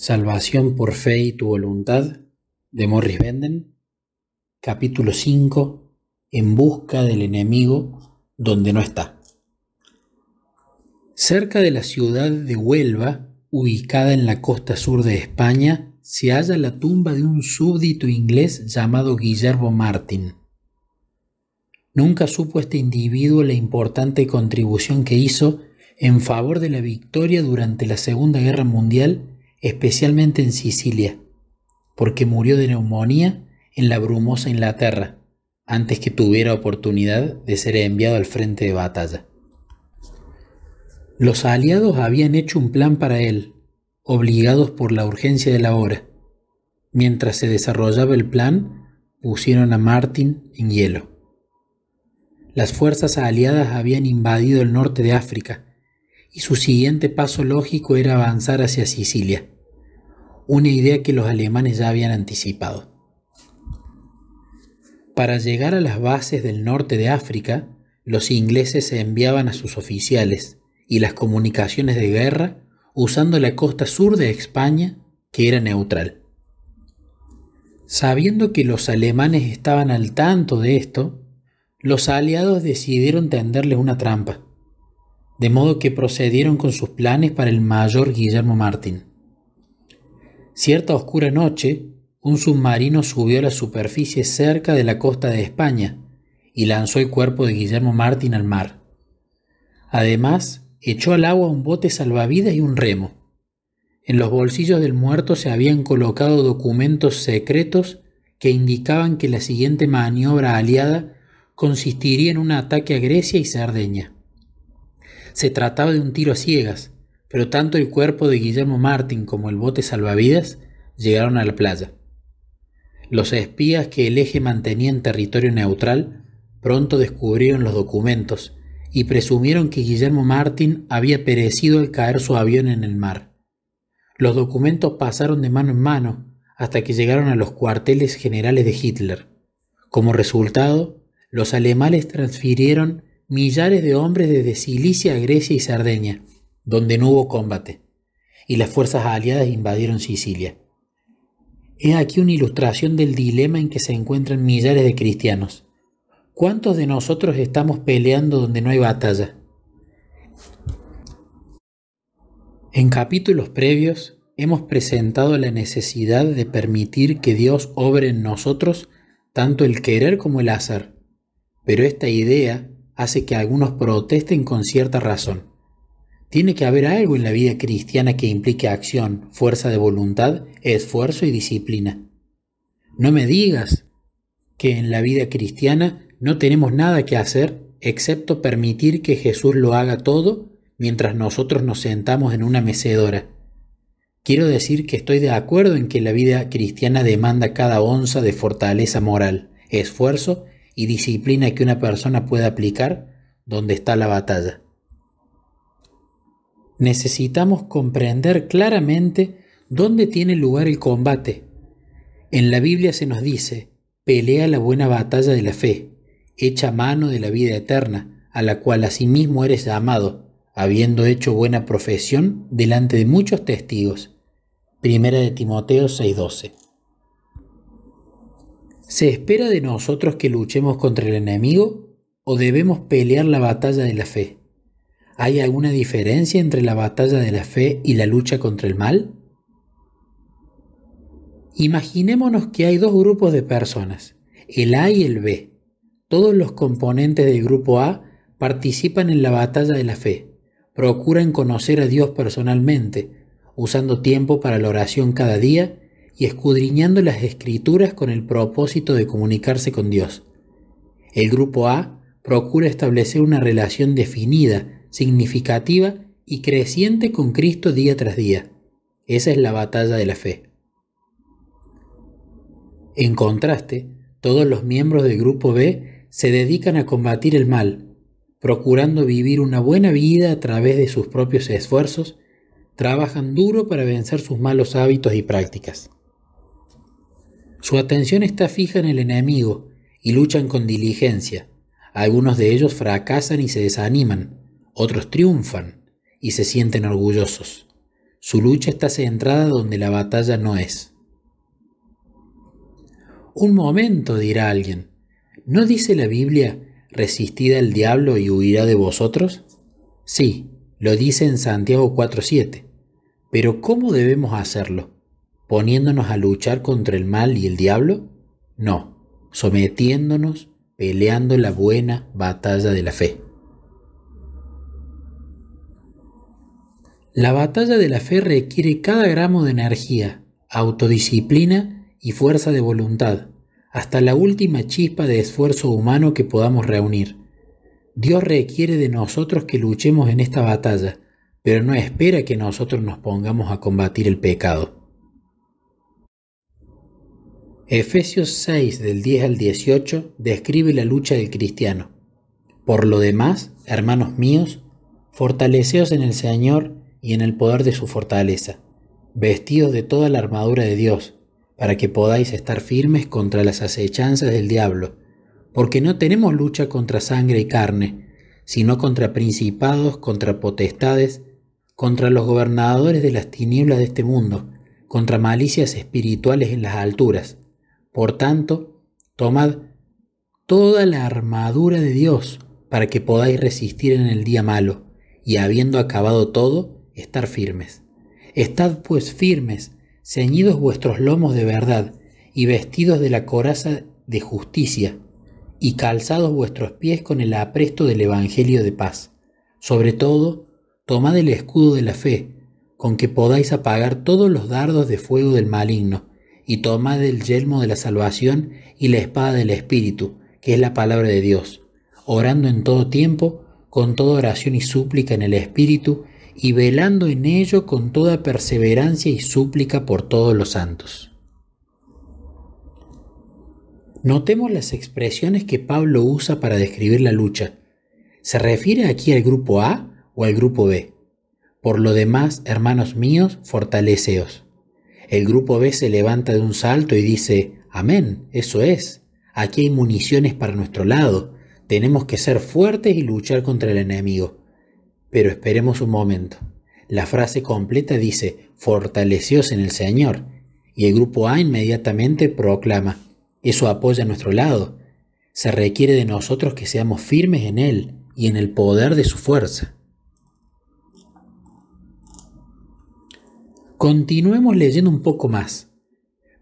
Salvación por fe y tu voluntad de Morris Benden, capítulo 5, En busca del enemigo donde no está. Cerca de la ciudad de Huelva, ubicada en la costa sur de España, se halla la tumba de un súbdito inglés llamado Guillermo Martin. Nunca supo este individuo la importante contribución que hizo en favor de la victoria durante la Segunda Guerra Mundial especialmente en Sicilia, porque murió de neumonía en la brumosa Inglaterra, antes que tuviera oportunidad de ser enviado al frente de batalla. Los aliados habían hecho un plan para él, obligados por la urgencia de la hora. Mientras se desarrollaba el plan, pusieron a Martin en hielo. Las fuerzas aliadas habían invadido el norte de África, y su siguiente paso lógico era avanzar hacia Sicilia una idea que los alemanes ya habían anticipado. Para llegar a las bases del norte de África, los ingleses se enviaban a sus oficiales y las comunicaciones de guerra usando la costa sur de España, que era neutral. Sabiendo que los alemanes estaban al tanto de esto, los aliados decidieron tenderles una trampa, de modo que procedieron con sus planes para el mayor Guillermo Martín. Cierta oscura noche, un submarino subió a la superficie cerca de la costa de España y lanzó el cuerpo de Guillermo Martín al mar. Además, echó al agua un bote salvavidas y un remo. En los bolsillos del muerto se habían colocado documentos secretos que indicaban que la siguiente maniobra aliada consistiría en un ataque a Grecia y Cerdeña. Se trataba de un tiro a ciegas, pero tanto el cuerpo de Guillermo Martín como el bote salvavidas llegaron a la playa. Los espías que el eje mantenía en territorio neutral pronto descubrieron los documentos y presumieron que Guillermo Martín había perecido al caer su avión en el mar. Los documentos pasaron de mano en mano hasta que llegaron a los cuarteles generales de Hitler. Como resultado, los alemanes transfirieron millares de hombres desde Sicilia a Grecia y Cerdeña, donde no hubo combate, y las fuerzas aliadas invadieron Sicilia. He aquí una ilustración del dilema en que se encuentran millares de cristianos. ¿Cuántos de nosotros estamos peleando donde no hay batalla? En capítulos previos hemos presentado la necesidad de permitir que Dios obre en nosotros tanto el querer como el hacer, pero esta idea hace que algunos protesten con cierta razón. Tiene que haber algo en la vida cristiana que implique acción, fuerza de voluntad, esfuerzo y disciplina. No me digas que en la vida cristiana no tenemos nada que hacer excepto permitir que Jesús lo haga todo mientras nosotros nos sentamos en una mecedora. Quiero decir que estoy de acuerdo en que la vida cristiana demanda cada onza de fortaleza moral, esfuerzo y disciplina que una persona pueda aplicar donde está la batalla necesitamos comprender claramente dónde tiene lugar el combate. En la Biblia se nos dice, pelea la buena batalla de la fe, echa mano de la vida eterna, a la cual asimismo eres llamado, habiendo hecho buena profesión delante de muchos testigos. Primera de Timoteo 6:12. ¿Se espera de nosotros que luchemos contra el enemigo o debemos pelear la batalla de la fe? ¿Hay alguna diferencia entre la batalla de la fe y la lucha contra el mal? Imaginémonos que hay dos grupos de personas, el A y el B. Todos los componentes del grupo A participan en la batalla de la fe. Procuran conocer a Dios personalmente, usando tiempo para la oración cada día y escudriñando las escrituras con el propósito de comunicarse con Dios. El grupo A procura establecer una relación definida significativa y creciente con Cristo día tras día. Esa es la batalla de la fe. En contraste, todos los miembros del grupo B se dedican a combatir el mal, procurando vivir una buena vida a través de sus propios esfuerzos, trabajan duro para vencer sus malos hábitos y prácticas. Su atención está fija en el enemigo y luchan con diligencia. Algunos de ellos fracasan y se desaniman, otros triunfan y se sienten orgullosos. Su lucha está centrada donde la batalla no es. Un momento, dirá alguien, ¿no dice la Biblia, resistid al diablo y huirá de vosotros? Sí, lo dice en Santiago 4.7. Pero ¿cómo debemos hacerlo? ¿Poniéndonos a luchar contra el mal y el diablo? No, sometiéndonos, peleando la buena batalla de la fe. La batalla de la fe requiere cada gramo de energía, autodisciplina y fuerza de voluntad, hasta la última chispa de esfuerzo humano que podamos reunir. Dios requiere de nosotros que luchemos en esta batalla, pero no espera que nosotros nos pongamos a combatir el pecado. Efesios 6 del 10 al 18 describe la lucha del cristiano. Por lo demás, hermanos míos, fortaleceos en el Señor y en el poder de su fortaleza, vestidos de toda la armadura de Dios, para que podáis estar firmes contra las acechanzas del diablo, porque no tenemos lucha contra sangre y carne, sino contra principados, contra potestades, contra los gobernadores de las tinieblas de este mundo, contra malicias espirituales en las alturas. Por tanto, tomad toda la armadura de Dios para que podáis resistir en el día malo, y habiendo acabado todo, estar firmes. Estad pues firmes, ceñidos vuestros lomos de verdad, y vestidos de la coraza de justicia, y calzados vuestros pies con el apresto del Evangelio de paz. Sobre todo, tomad el escudo de la fe, con que podáis apagar todos los dardos de fuego del maligno, y tomad el yelmo de la salvación y la espada del Espíritu, que es la palabra de Dios, orando en todo tiempo, con toda oración y súplica en el Espíritu, y velando en ello con toda perseverancia y súplica por todos los santos. Notemos las expresiones que Pablo usa para describir la lucha. ¿Se refiere aquí al grupo A o al grupo B? Por lo demás, hermanos míos, fortaleceos. El grupo B se levanta de un salto y dice, Amén, eso es. Aquí hay municiones para nuestro lado. Tenemos que ser fuertes y luchar contra el enemigo. Pero esperemos un momento. La frase completa dice, fortalecióse en el Señor, y el grupo A inmediatamente proclama, eso apoya a nuestro lado. Se requiere de nosotros que seamos firmes en Él y en el poder de su fuerza. Continuemos leyendo un poco más.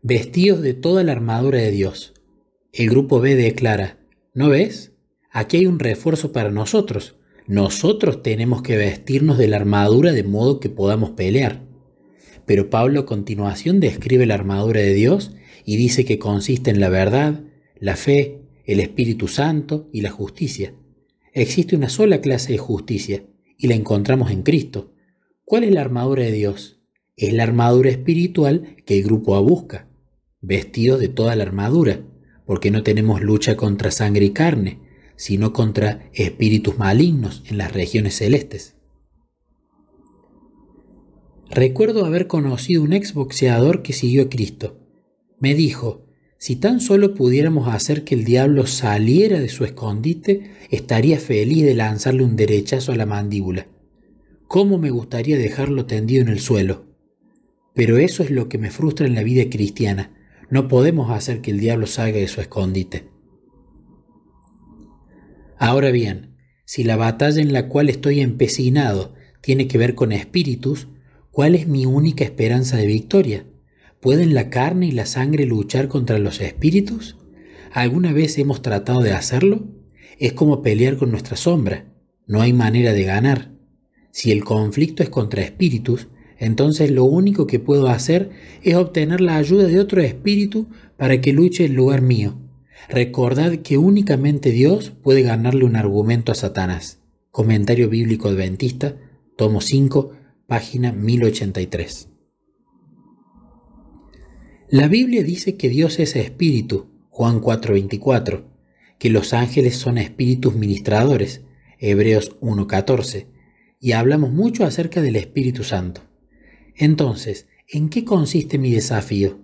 Vestidos de toda la armadura de Dios. El grupo B declara, ¿no ves? Aquí hay un refuerzo para nosotros. Nosotros tenemos que vestirnos de la armadura de modo que podamos pelear. Pero Pablo a continuación describe la armadura de Dios y dice que consiste en la verdad, la fe, el Espíritu Santo y la justicia. Existe una sola clase de justicia y la encontramos en Cristo. ¿Cuál es la armadura de Dios? Es la armadura espiritual que el grupo A busca, vestidos de toda la armadura, porque no tenemos lucha contra sangre y carne, sino contra espíritus malignos en las regiones celestes. Recuerdo haber conocido un exboxeador que siguió a Cristo. Me dijo, si tan solo pudiéramos hacer que el diablo saliera de su escondite, estaría feliz de lanzarle un derechazo a la mandíbula. ¿Cómo me gustaría dejarlo tendido en el suelo? Pero eso es lo que me frustra en la vida cristiana. No podemos hacer que el diablo salga de su escondite. Ahora bien, si la batalla en la cual estoy empecinado tiene que ver con espíritus, ¿cuál es mi única esperanza de victoria? ¿Pueden la carne y la sangre luchar contra los espíritus? ¿Alguna vez hemos tratado de hacerlo? Es como pelear con nuestra sombra. No hay manera de ganar. Si el conflicto es contra espíritus, entonces lo único que puedo hacer es obtener la ayuda de otro espíritu para que luche en lugar mío. Recordad que únicamente Dios puede ganarle un argumento a Satanás. Comentario bíblico adventista, tomo 5, página 1083. La Biblia dice que Dios es espíritu, Juan 4:24, que los ángeles son espíritus ministradores, Hebreos 1:14, y hablamos mucho acerca del Espíritu Santo. Entonces, ¿en qué consiste mi desafío?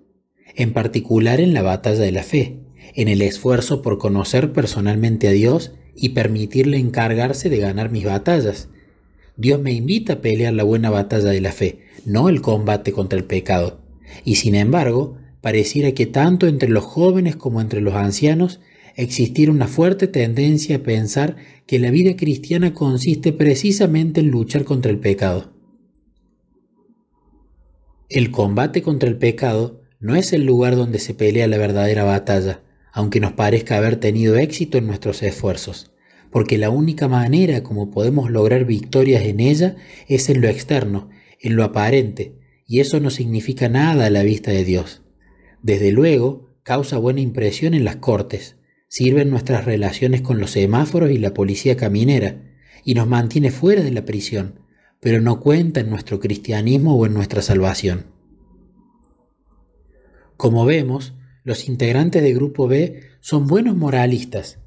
En particular en la batalla de la fe en el esfuerzo por conocer personalmente a Dios y permitirle encargarse de ganar mis batallas. Dios me invita a pelear la buena batalla de la fe, no el combate contra el pecado. Y sin embargo, pareciera que tanto entre los jóvenes como entre los ancianos existiera una fuerte tendencia a pensar que la vida cristiana consiste precisamente en luchar contra el pecado. El combate contra el pecado no es el lugar donde se pelea la verdadera batalla, aunque nos parezca haber tenido éxito en nuestros esfuerzos, porque la única manera como podemos lograr victorias en ella es en lo externo, en lo aparente, y eso no significa nada a la vista de Dios. Desde luego, causa buena impresión en las cortes, sirve en nuestras relaciones con los semáforos y la policía caminera, y nos mantiene fuera de la prisión, pero no cuenta en nuestro cristianismo o en nuestra salvación. Como vemos, los integrantes de Grupo B son buenos moralistas.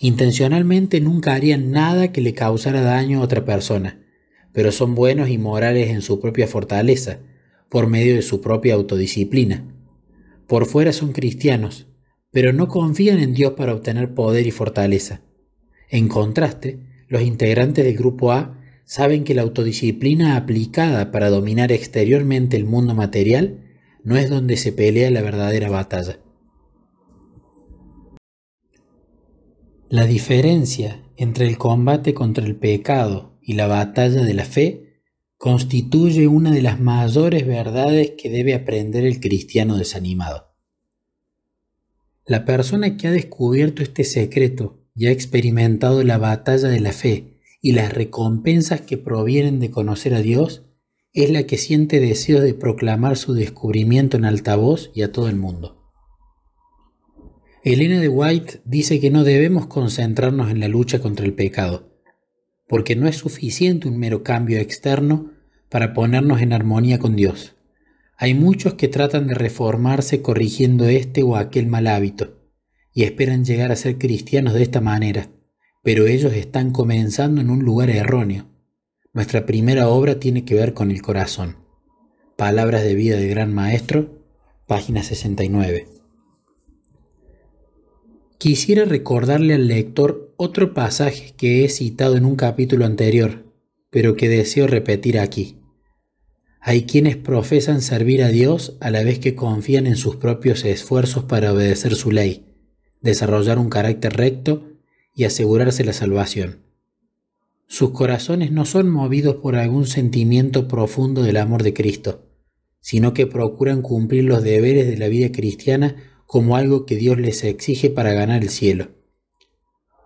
Intencionalmente nunca harían nada que le causara daño a otra persona, pero son buenos y morales en su propia fortaleza, por medio de su propia autodisciplina. Por fuera son cristianos, pero no confían en Dios para obtener poder y fortaleza. En contraste, los integrantes del Grupo A saben que la autodisciplina aplicada para dominar exteriormente el mundo material no es donde se pelea la verdadera batalla. La diferencia entre el combate contra el pecado y la batalla de la fe constituye una de las mayores verdades que debe aprender el cristiano desanimado. La persona que ha descubierto este secreto y ha experimentado la batalla de la fe y las recompensas que provienen de conocer a Dios, es la que siente deseo de proclamar su descubrimiento en altavoz y a todo el mundo. Elena de White dice que no debemos concentrarnos en la lucha contra el pecado, porque no es suficiente un mero cambio externo para ponernos en armonía con Dios. Hay muchos que tratan de reformarse corrigiendo este o aquel mal hábito, y esperan llegar a ser cristianos de esta manera, pero ellos están comenzando en un lugar erróneo nuestra primera obra tiene que ver con el corazón. Palabras de vida del Gran Maestro, página 69. Quisiera recordarle al lector otro pasaje que he citado en un capítulo anterior, pero que deseo repetir aquí. Hay quienes profesan servir a Dios a la vez que confían en sus propios esfuerzos para obedecer su ley, desarrollar un carácter recto y asegurarse la salvación. Sus corazones no son movidos por algún sentimiento profundo del amor de Cristo, sino que procuran cumplir los deberes de la vida cristiana como algo que Dios les exige para ganar el cielo.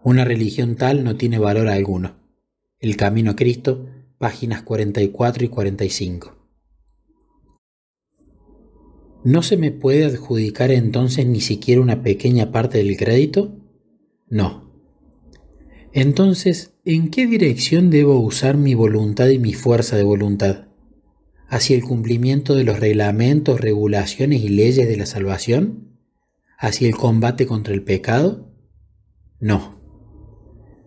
Una religión tal no tiene valor alguno. El Camino a Cristo, páginas 44 y 45. ¿No se me puede adjudicar entonces ni siquiera una pequeña parte del crédito? No, entonces, ¿en qué dirección debo usar mi voluntad y mi fuerza de voluntad? ¿Hacia el cumplimiento de los reglamentos, regulaciones y leyes de la salvación? ¿Hacia el combate contra el pecado? No.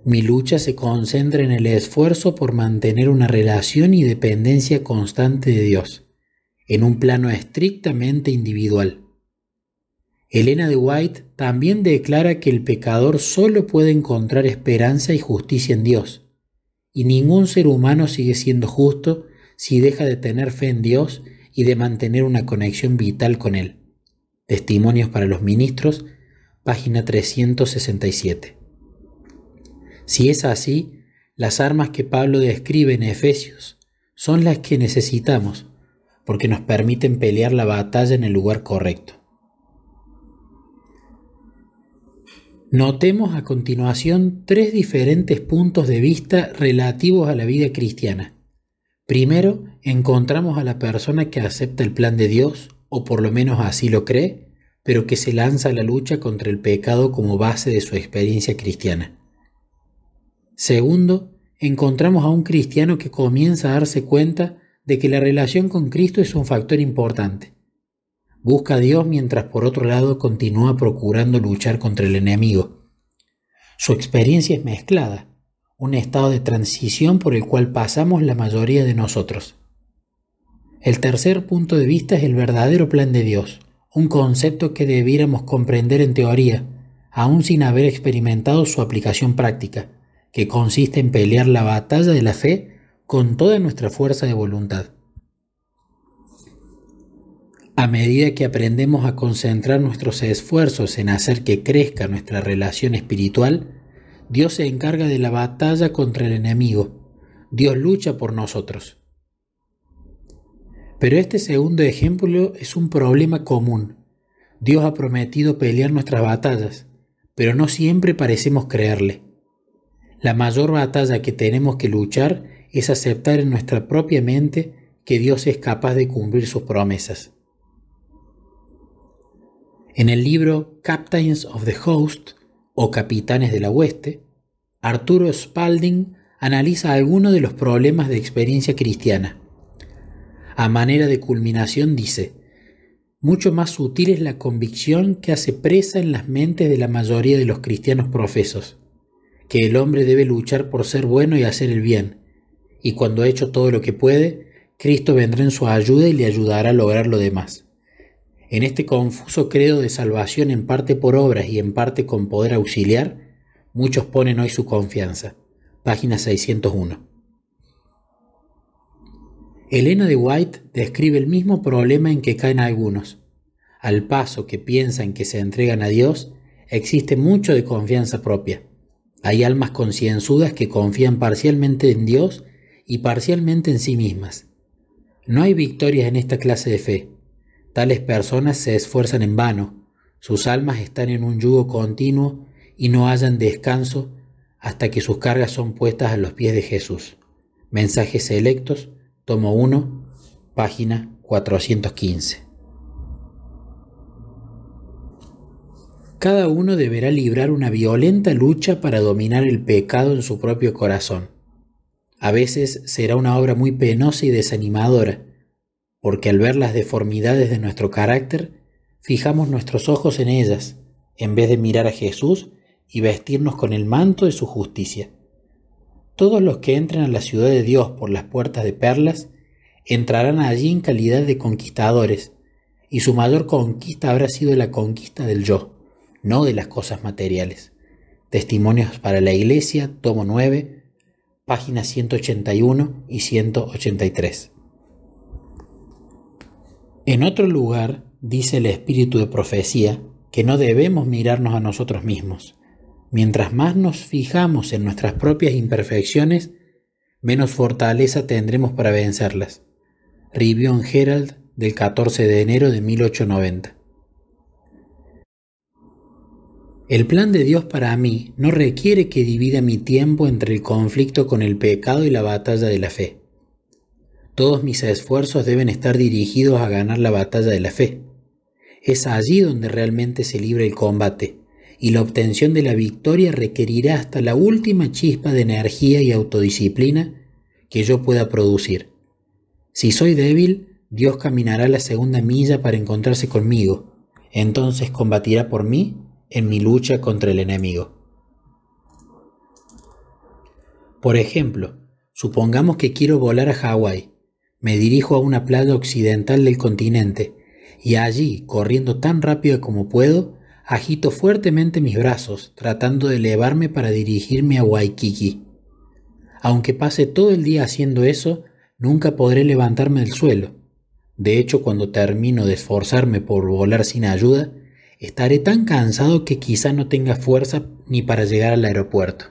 Mi lucha se concentra en el esfuerzo por mantener una relación y dependencia constante de Dios, en un plano estrictamente individual. Elena de White también declara que el pecador solo puede encontrar esperanza y justicia en Dios, y ningún ser humano sigue siendo justo si deja de tener fe en Dios y de mantener una conexión vital con Él. Testimonios para los ministros, página 367. Si es así, las armas que Pablo describe en Efesios son las que necesitamos, porque nos permiten pelear la batalla en el lugar correcto. Notemos a continuación tres diferentes puntos de vista relativos a la vida cristiana. Primero, encontramos a la persona que acepta el plan de Dios, o por lo menos así lo cree, pero que se lanza a la lucha contra el pecado como base de su experiencia cristiana. Segundo, encontramos a un cristiano que comienza a darse cuenta de que la relación con Cristo es un factor importante, busca a Dios mientras por otro lado continúa procurando luchar contra el enemigo. Su experiencia es mezclada, un estado de transición por el cual pasamos la mayoría de nosotros. El tercer punto de vista es el verdadero plan de Dios, un concepto que debiéramos comprender en teoría, aún sin haber experimentado su aplicación práctica, que consiste en pelear la batalla de la fe con toda nuestra fuerza de voluntad. A medida que aprendemos a concentrar nuestros esfuerzos en hacer que crezca nuestra relación espiritual, Dios se encarga de la batalla contra el enemigo. Dios lucha por nosotros. Pero este segundo ejemplo es un problema común. Dios ha prometido pelear nuestras batallas, pero no siempre parecemos creerle. La mayor batalla que tenemos que luchar es aceptar en nuestra propia mente que Dios es capaz de cumplir sus promesas. En el libro Captains of the Host o Capitanes de la Hueste, Arturo Spalding analiza algunos de los problemas de experiencia cristiana. A manera de culminación dice, mucho más sutil es la convicción que hace presa en las mentes de la mayoría de los cristianos profesos, que el hombre debe luchar por ser bueno y hacer el bien, y cuando ha hecho todo lo que puede, Cristo vendrá en su ayuda y le ayudará a lograr lo demás en este confuso credo de salvación en parte por obras y en parte con poder auxiliar, muchos ponen hoy su confianza. Página 601. Elena de White describe el mismo problema en que caen algunos. Al paso que piensan que se entregan a Dios, existe mucho de confianza propia. Hay almas concienzudas que confían parcialmente en Dios y parcialmente en sí mismas. No hay victorias en esta clase de fe. Tales personas se esfuerzan en vano, sus almas están en un yugo continuo y no hallan descanso hasta que sus cargas son puestas a los pies de Jesús. Mensajes selectos, tomo 1, página 415. Cada uno deberá librar una violenta lucha para dominar el pecado en su propio corazón. A veces será una obra muy penosa y desanimadora, porque al ver las deformidades de nuestro carácter, fijamos nuestros ojos en ellas, en vez de mirar a Jesús y vestirnos con el manto de su justicia. Todos los que entren a la ciudad de Dios por las puertas de perlas, entrarán allí en calidad de conquistadores, y su mayor conquista habrá sido la conquista del yo, no de las cosas materiales. Testimonios para la Iglesia, tomo 9, páginas 181 y 183. En otro lugar, dice el espíritu de profecía, que no debemos mirarnos a nosotros mismos. Mientras más nos fijamos en nuestras propias imperfecciones, menos fortaleza tendremos para vencerlas. Rivion Herald del 14 de enero de 1890. El plan de Dios para mí no requiere que divida mi tiempo entre el conflicto con el pecado y la batalla de la fe. Todos mis esfuerzos deben estar dirigidos a ganar la batalla de la fe. Es allí donde realmente se libra el combate, y la obtención de la victoria requerirá hasta la última chispa de energía y autodisciplina que yo pueda producir. Si soy débil, Dios caminará la segunda milla para encontrarse conmigo, entonces combatirá por mí en mi lucha contra el enemigo. Por ejemplo, supongamos que quiero volar a Hawái. Me dirijo a una playa occidental del continente y allí, corriendo tan rápido como puedo, agito fuertemente mis brazos, tratando de elevarme para dirigirme a Waikiki. Aunque pase todo el día haciendo eso, nunca podré levantarme del suelo. De hecho, cuando termino de esforzarme por volar sin ayuda, estaré tan cansado que quizá no tenga fuerza ni para llegar al aeropuerto.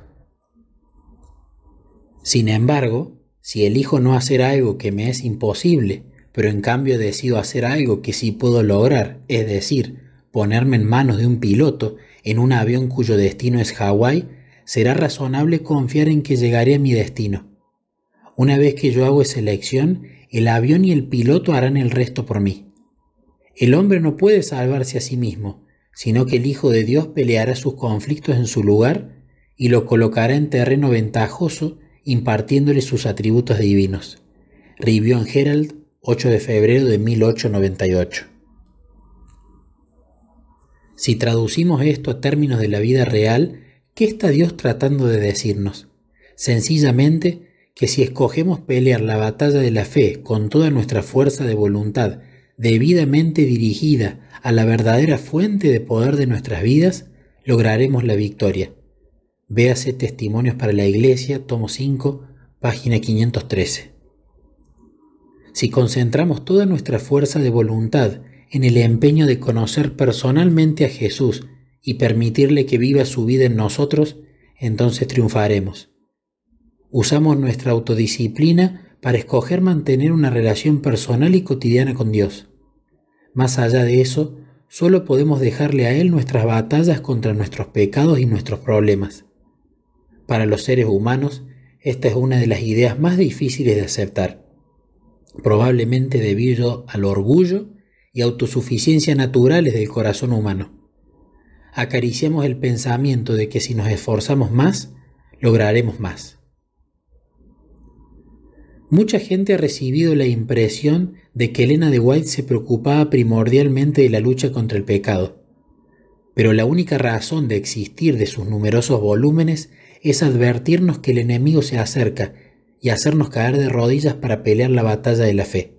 Sin embargo, si elijo no hacer algo que me es imposible, pero en cambio decido hacer algo que sí puedo lograr, es decir, ponerme en manos de un piloto en un avión cuyo destino es Hawái, será razonable confiar en que llegaré a mi destino. Una vez que yo hago esa elección, el avión y el piloto harán el resto por mí. El hombre no puede salvarse a sí mismo, sino que el Hijo de Dios peleará sus conflictos en su lugar y lo colocará en terreno ventajoso impartiéndole sus atributos divinos. Revivió en Herald 8 de febrero de 1898. Si traducimos esto a términos de la vida real, ¿qué está Dios tratando de decirnos? Sencillamente, que si escogemos pelear la batalla de la fe con toda nuestra fuerza de voluntad, debidamente dirigida a la verdadera fuente de poder de nuestras vidas, lograremos la victoria. Véase Testimonios para la Iglesia, tomo 5, página 513. Si concentramos toda nuestra fuerza de voluntad en el empeño de conocer personalmente a Jesús y permitirle que viva su vida en nosotros, entonces triunfaremos. Usamos nuestra autodisciplina para escoger mantener una relación personal y cotidiana con Dios. Más allá de eso, solo podemos dejarle a Él nuestras batallas contra nuestros pecados y nuestros problemas. Para los seres humanos, esta es una de las ideas más difíciles de aceptar, probablemente debido al orgullo y autosuficiencia naturales del corazón humano. Acariciamos el pensamiento de que si nos esforzamos más, lograremos más. Mucha gente ha recibido la impresión de que Elena de White se preocupaba primordialmente de la lucha contra el pecado, pero la única razón de existir de sus numerosos volúmenes es advertirnos que el enemigo se acerca y hacernos caer de rodillas para pelear la batalla de la fe.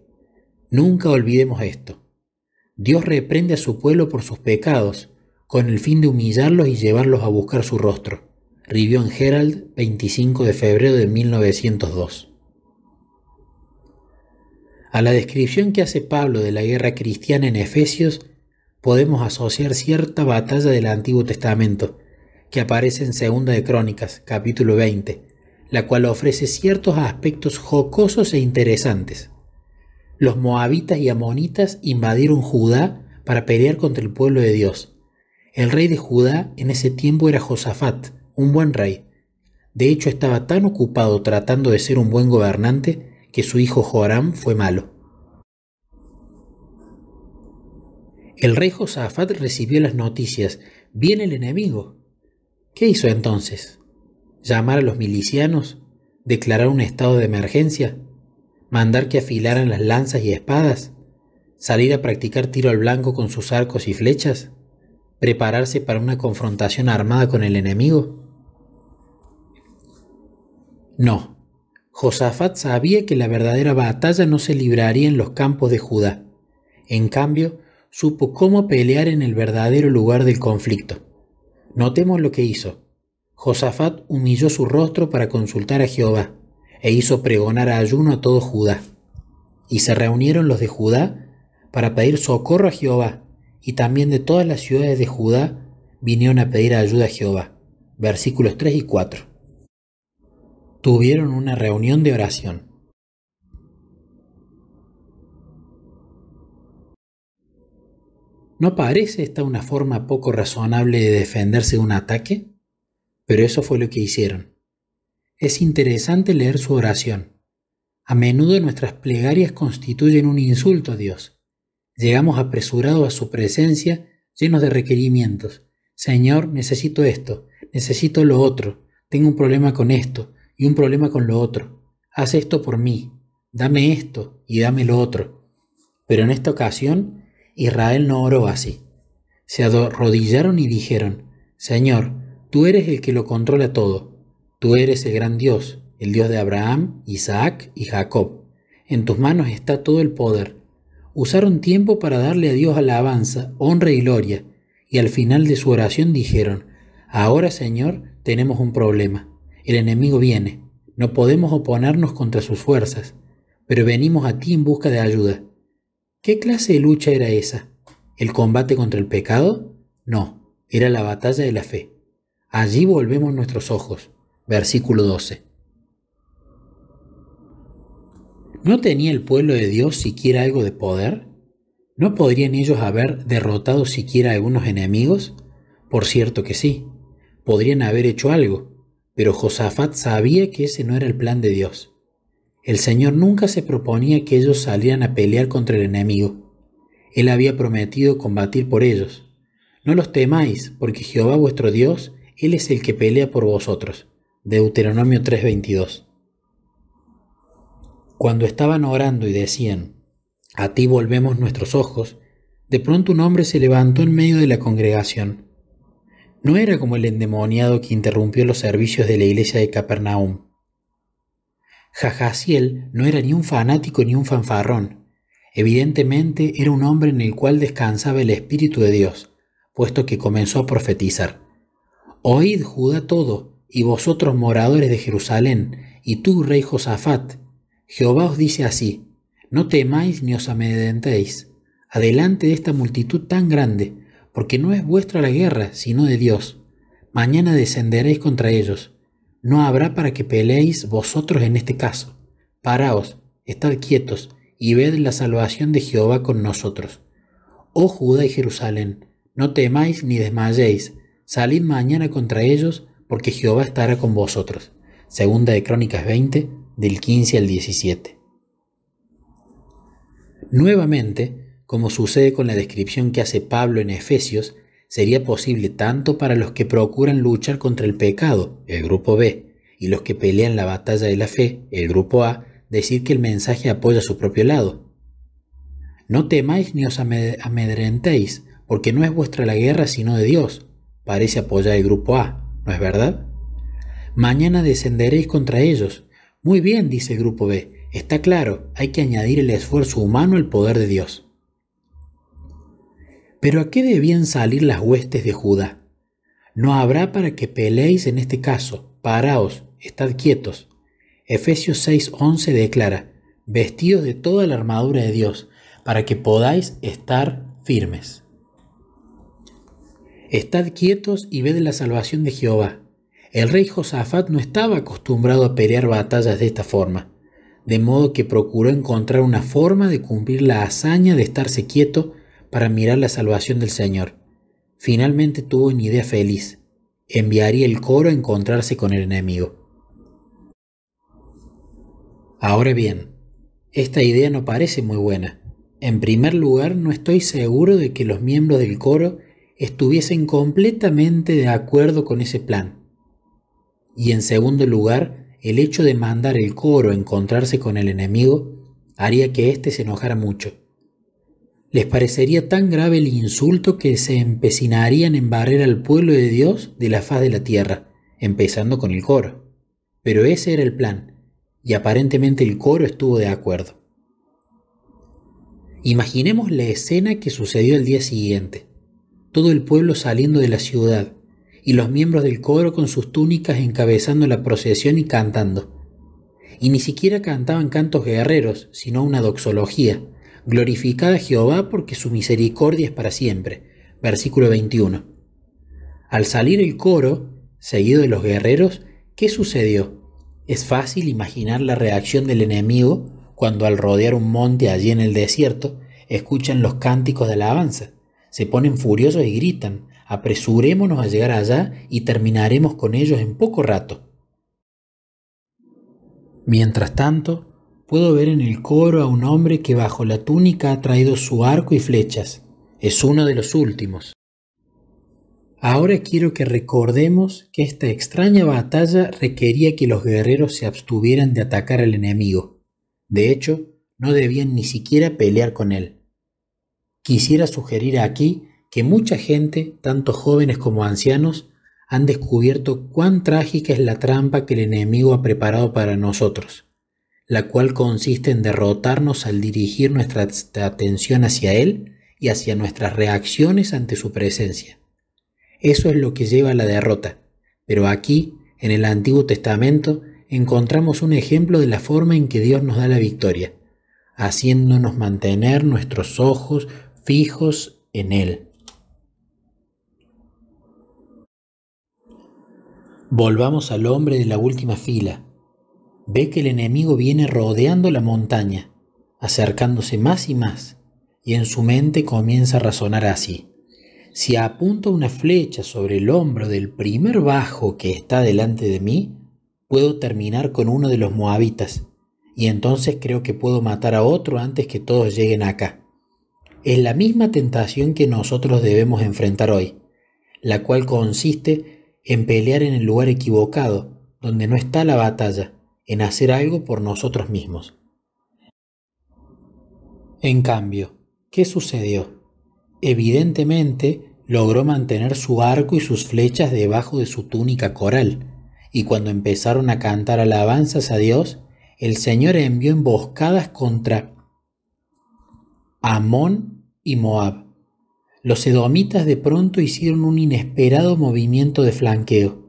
Nunca olvidemos esto. Dios reprende a su pueblo por sus pecados, con el fin de humillarlos y llevarlos a buscar su rostro. Rivión en Herald, 25 de febrero de 1902. A la descripción que hace Pablo de la guerra cristiana en Efesios, podemos asociar cierta batalla del Antiguo Testamento, que aparece en Segunda de Crónicas, capítulo 20, la cual ofrece ciertos aspectos jocosos e interesantes. Los moabitas y amonitas invadieron Judá para pelear contra el pueblo de Dios. El rey de Judá en ese tiempo era Josafat, un buen rey. De hecho, estaba tan ocupado tratando de ser un buen gobernante que su hijo Joram fue malo. El rey Josafat recibió las noticias. Viene el enemigo. ¿Qué hizo entonces? ¿Llamar a los milicianos? ¿Declarar un estado de emergencia? ¿Mandar que afilaran las lanzas y espadas? ¿Salir a practicar tiro al blanco con sus arcos y flechas? ¿Prepararse para una confrontación armada con el enemigo? No, Josafat sabía que la verdadera batalla no se libraría en los campos de Judá. En cambio, supo cómo pelear en el verdadero lugar del conflicto, Notemos lo que hizo. Josafat humilló su rostro para consultar a Jehová, e hizo pregonar ayuno a todo Judá. Y se reunieron los de Judá para pedir socorro a Jehová, y también de todas las ciudades de Judá vinieron a pedir ayuda a Jehová. Versículos 3 y 4. Tuvieron una reunión de oración. ¿No parece esta una forma poco razonable de defenderse de un ataque? Pero eso fue lo que hicieron. Es interesante leer su oración. A menudo nuestras plegarias constituyen un insulto a Dios. Llegamos apresurados a su presencia, llenos de requerimientos. Señor, necesito esto, necesito lo otro, tengo un problema con esto y un problema con lo otro. Haz esto por mí, dame esto y dame lo otro. Pero en esta ocasión Israel no oró así. Se arrodillaron y dijeron, Señor, tú eres el que lo controla todo. Tú eres el gran Dios, el Dios de Abraham, Isaac y Jacob. En tus manos está todo el poder. Usaron tiempo para darle a Dios alabanza, honra y gloria, y al final de su oración dijeron, Ahora, Señor, tenemos un problema. El enemigo viene. No podemos oponernos contra sus fuerzas, pero venimos a ti en busca de ayuda. ¿Qué clase de lucha era esa? ¿El combate contra el pecado? No, era la batalla de la fe. Allí volvemos nuestros ojos. Versículo 12. ¿No tenía el pueblo de Dios siquiera algo de poder? ¿No podrían ellos haber derrotado siquiera a algunos enemigos? Por cierto que sí, podrían haber hecho algo, pero Josafat sabía que ese no era el plan de Dios. El Señor nunca se proponía que ellos salieran a pelear contra el enemigo. Él había prometido combatir por ellos. No los temáis, porque Jehová vuestro Dios, Él es el que pelea por vosotros. Deuteronomio 3:22. Cuando estaban orando y decían, A ti volvemos nuestros ojos, de pronto un hombre se levantó en medio de la congregación. No era como el endemoniado que interrumpió los servicios de la iglesia de Capernaum. Jajasiel no era ni un fanático ni un fanfarrón. Evidentemente era un hombre en el cual descansaba el Espíritu de Dios, puesto que comenzó a profetizar. Oíd, Judá, todo, y vosotros moradores de Jerusalén, y tú, rey Josafat. Jehová os dice así, no temáis ni os amedrentéis, adelante de esta multitud tan grande, porque no es vuestra la guerra, sino de Dios. Mañana descenderéis contra ellos no habrá para que peleéis vosotros en este caso. Paraos, estad quietos, y ved la salvación de Jehová con nosotros. Oh Judá y Jerusalén, no temáis ni desmayéis, salid mañana contra ellos, porque Jehová estará con vosotros. Segunda de Crónicas 20, del 15 al 17. Nuevamente, como sucede con la descripción que hace Pablo en Efesios, sería posible tanto para los que procuran luchar contra el pecado, el grupo B, y los que pelean la batalla de la fe, el grupo A, decir que el mensaje apoya su propio lado. No temáis ni os amedrentéis, porque no es vuestra la guerra sino de Dios. Parece apoyar el grupo A, ¿no es verdad? Mañana descenderéis contra ellos. Muy bien, dice el grupo B. Está claro, hay que añadir el esfuerzo humano al poder de Dios. Pero ¿a qué debían salir las huestes de Judá? No habrá para que peleéis en este caso, paraos, estad quietos. Efesios 6:11 declara, vestidos de toda la armadura de Dios, para que podáis estar firmes. Estad quietos y ved la salvación de Jehová. El rey Josafat no estaba acostumbrado a pelear batallas de esta forma, de modo que procuró encontrar una forma de cumplir la hazaña de estarse quieto para mirar la salvación del Señor. Finalmente tuvo una idea feliz. Enviaría el coro a encontrarse con el enemigo. Ahora bien, esta idea no parece muy buena. En primer lugar, no estoy seguro de que los miembros del coro estuviesen completamente de acuerdo con ese plan. Y en segundo lugar, el hecho de mandar el coro a encontrarse con el enemigo haría que éste se enojara mucho les parecería tan grave el insulto que se empecinarían en barrer al pueblo de Dios de la faz de la tierra, empezando con el coro. Pero ese era el plan, y aparentemente el coro estuvo de acuerdo. Imaginemos la escena que sucedió al día siguiente. Todo el pueblo saliendo de la ciudad, y los miembros del coro con sus túnicas encabezando la procesión y cantando. Y ni siquiera cantaban cantos guerreros, sino una doxología, Glorificad a Jehová porque su misericordia es para siempre. Versículo 21. Al salir el coro, seguido de los guerreros, ¿qué sucedió? Es fácil imaginar la reacción del enemigo cuando al rodear un monte allí en el desierto, escuchan los cánticos de alabanza. Se ponen furiosos y gritan, apresurémonos a llegar allá y terminaremos con ellos en poco rato. Mientras tanto, puedo ver en el coro a un hombre que bajo la túnica ha traído su arco y flechas. Es uno de los últimos. Ahora quiero que recordemos que esta extraña batalla requería que los guerreros se abstuvieran de atacar al enemigo. De hecho, no debían ni siquiera pelear con él. Quisiera sugerir aquí que mucha gente, tanto jóvenes como ancianos, han descubierto cuán trágica es la trampa que el enemigo ha preparado para nosotros la cual consiste en derrotarnos al dirigir nuestra atención hacia Él y hacia nuestras reacciones ante su presencia. Eso es lo que lleva a la derrota, pero aquí, en el Antiguo Testamento, encontramos un ejemplo de la forma en que Dios nos da la victoria, haciéndonos mantener nuestros ojos fijos en Él. Volvamos al hombre de la última fila, ve que el enemigo viene rodeando la montaña, acercándose más y más, y en su mente comienza a razonar así. Si apunto una flecha sobre el hombro del primer bajo que está delante de mí, puedo terminar con uno de los moabitas, y entonces creo que puedo matar a otro antes que todos lleguen acá. Es la misma tentación que nosotros debemos enfrentar hoy, la cual consiste en pelear en el lugar equivocado, donde no está la batalla, en hacer algo por nosotros mismos. En cambio, ¿qué sucedió? Evidentemente logró mantener su arco y sus flechas debajo de su túnica coral, y cuando empezaron a cantar alabanzas a Dios, el Señor envió emboscadas contra Amón y Moab. Los edomitas de pronto hicieron un inesperado movimiento de flanqueo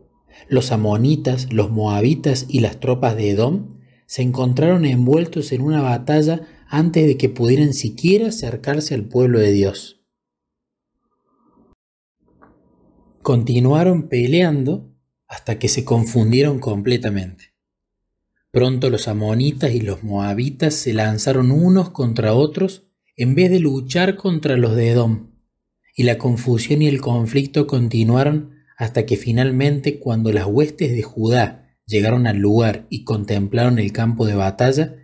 los amonitas, los moabitas y las tropas de Edom se encontraron envueltos en una batalla antes de que pudieran siquiera acercarse al pueblo de Dios. Continuaron peleando hasta que se confundieron completamente. Pronto los amonitas y los moabitas se lanzaron unos contra otros en vez de luchar contra los de Edom, y la confusión y el conflicto continuaron hasta que finalmente cuando las huestes de Judá llegaron al lugar y contemplaron el campo de batalla,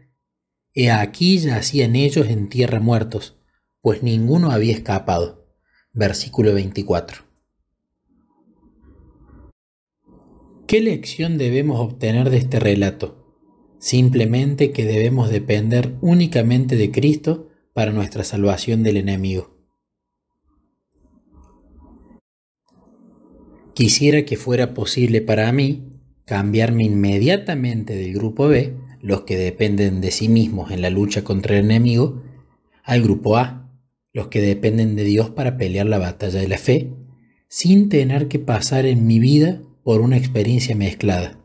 he aquí yacían ellos en tierra muertos, pues ninguno había escapado. Versículo 24. ¿Qué lección debemos obtener de este relato? Simplemente que debemos depender únicamente de Cristo para nuestra salvación del enemigo. Quisiera que fuera posible para mí cambiarme inmediatamente del grupo B, los que dependen de sí mismos en la lucha contra el enemigo, al grupo A, los que dependen de Dios para pelear la batalla de la fe, sin tener que pasar en mi vida por una experiencia mezclada.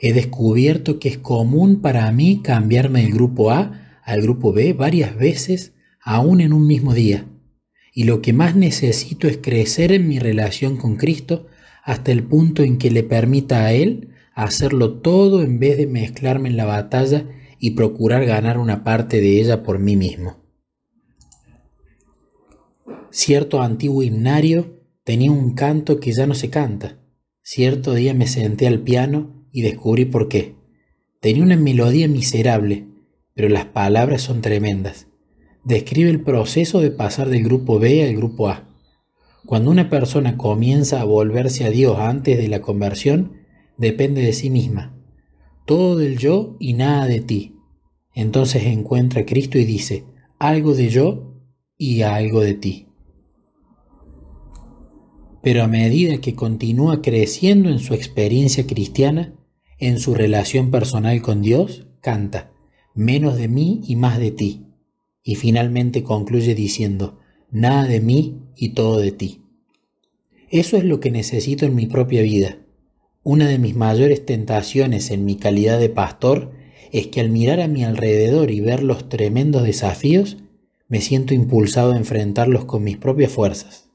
He descubierto que es común para mí cambiarme del grupo A al grupo B varias veces, aún en un mismo día y lo que más necesito es crecer en mi relación con Cristo hasta el punto en que le permita a Él hacerlo todo en vez de mezclarme en la batalla y procurar ganar una parte de ella por mí mismo. Cierto antiguo himnario tenía un canto que ya no se canta. Cierto día me senté al piano y descubrí por qué. Tenía una melodía miserable, pero las palabras son tremendas describe el proceso de pasar del grupo B al grupo A. Cuando una persona comienza a volverse a Dios antes de la conversión, depende de sí misma. Todo del yo y nada de ti. Entonces encuentra a Cristo y dice, algo de yo y algo de ti. Pero a medida que continúa creciendo en su experiencia cristiana, en su relación personal con Dios, canta, menos de mí y más de ti y finalmente concluye diciendo, nada de mí y todo de ti. Eso es lo que necesito en mi propia vida. Una de mis mayores tentaciones en mi calidad de pastor es que al mirar a mi alrededor y ver los tremendos desafíos, me siento impulsado a enfrentarlos con mis propias fuerzas.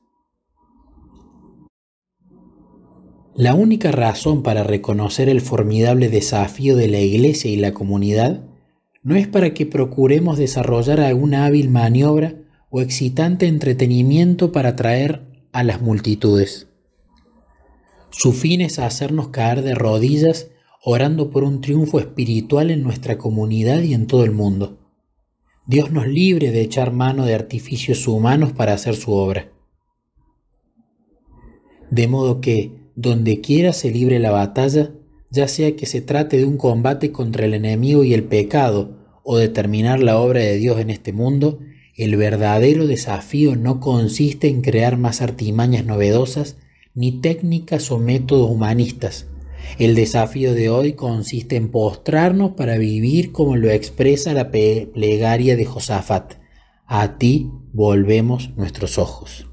La única razón para reconocer el formidable desafío de la Iglesia y la comunidad no es para que procuremos desarrollar alguna hábil maniobra o excitante entretenimiento para atraer a las multitudes. Su fin es hacernos caer de rodillas orando por un triunfo espiritual en nuestra comunidad y en todo el mundo. Dios nos libre de echar mano de artificios humanos para hacer su obra. De modo que, donde quiera se libre la batalla, ya sea que se trate de un combate contra el enemigo y el pecado, o de terminar la obra de Dios en este mundo, el verdadero desafío no consiste en crear más artimañas novedosas, ni técnicas o métodos humanistas. El desafío de hoy consiste en postrarnos para vivir como lo expresa la plegaria de Josafat. A ti volvemos nuestros ojos.